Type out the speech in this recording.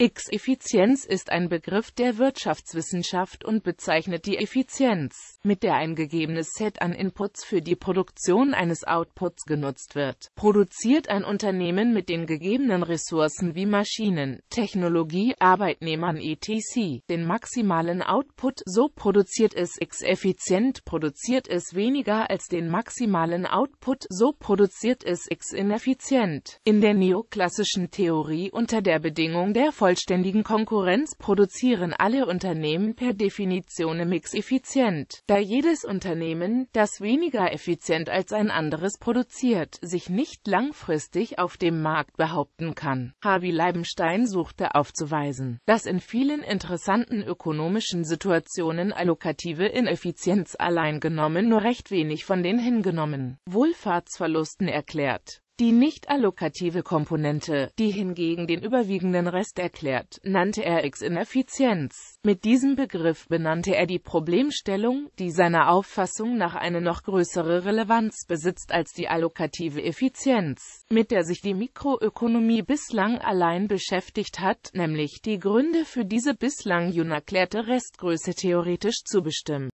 X-Effizienz ist ein Begriff der Wirtschaftswissenschaft und bezeichnet die Effizienz, mit der ein gegebenes Set an Inputs für die Produktion eines Outputs genutzt wird. Produziert ein Unternehmen mit den gegebenen Ressourcen wie Maschinen, Technologie, Arbeitnehmern etc. den maximalen Output, so produziert es X-effizient, produziert es weniger als den maximalen Output, so produziert es X-ineffizient. In der neoklassischen Theorie unter der Bedingung der Voll vollständigen Konkurrenz produzieren alle Unternehmen per Definition Mix effizient, da jedes Unternehmen, das weniger effizient als ein anderes produziert, sich nicht langfristig auf dem Markt behaupten kann. Harvey Leibenstein suchte aufzuweisen, dass in vielen interessanten ökonomischen Situationen allokative Ineffizienz allein genommen nur recht wenig von den hingenommen Wohlfahrtsverlusten erklärt die nicht-allokative Komponente, die hingegen den überwiegenden Rest erklärt, nannte er X-Ineffizienz. Mit diesem Begriff benannte er die Problemstellung, die seiner Auffassung nach eine noch größere Relevanz besitzt als die allokative Effizienz, mit der sich die Mikroökonomie bislang allein beschäftigt hat, nämlich die Gründe für diese bislang unerklärte Restgröße theoretisch zu bestimmen.